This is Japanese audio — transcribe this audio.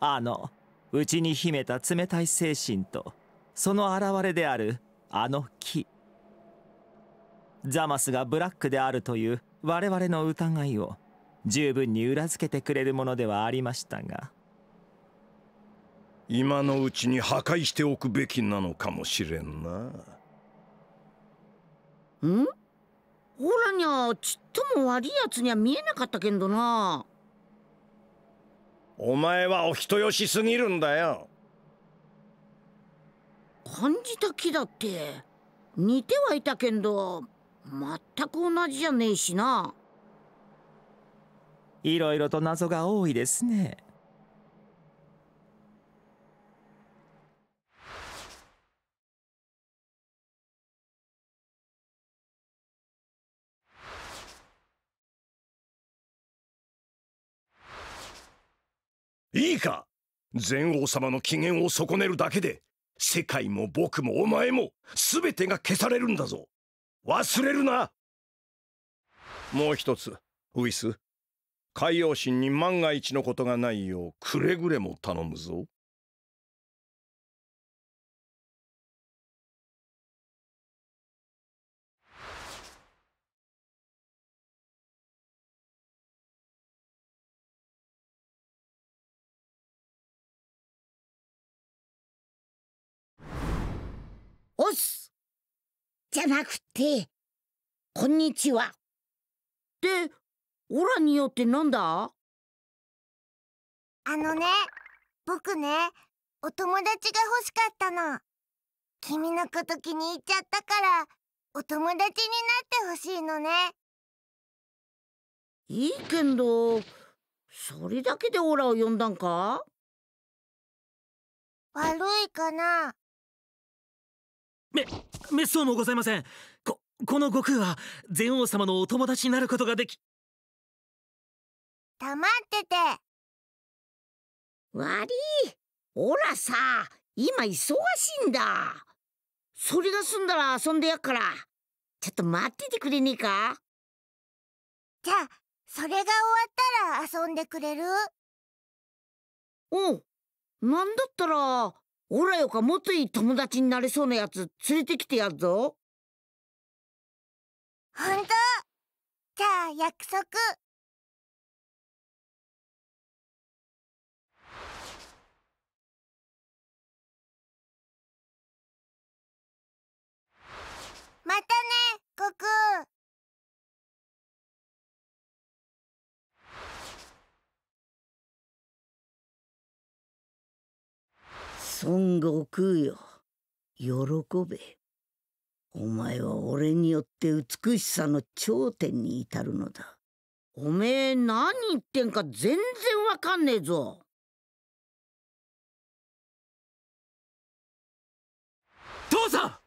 あのちに秘めた冷たい精神とその現れであるあの木ザマスがブラックであるという我々の疑いを十分に裏付けてくれるものではありましたが今のうちに破壊しておくべきなのかもしれんな。んほらにゃちっとも悪いやつには見えなかったけんどな。お前はお人よしすぎるんだよ感じた木だって似てはいたけんど全く同じじゃねえしないろいろと謎が多いですねいいか全王様の機嫌を損ねるだけで世界も僕もお前も全てが消されるんだぞ忘れるなもう一つウイス海洋神に万が一のことがないようくれぐれも頼むぞ。じゃなくて「こんにちは」でオラによってなんだあのね僕ねお友達が欲しかったの君のこと気に入っちゃったからお友達になってほしいのねいいけんどそれだけでオラを呼んだんか悪いかなめ滅相もございませんここの悟空は禅王様のお友達になることができ黙ってて悪いおらさ今忙しいんだそれが済んだら遊んでやっからちょっと待っててくれねえかじゃあそれが終わったら遊んでくれるうなんだったらオラよかもっといい友達になれそうなやつ連れてきてやるぞほんとじゃあ約束孫悟空よ喜べお前は俺によって美しさの頂点に至るのだおめえ何言ってんか全然わかんねえぞ父さん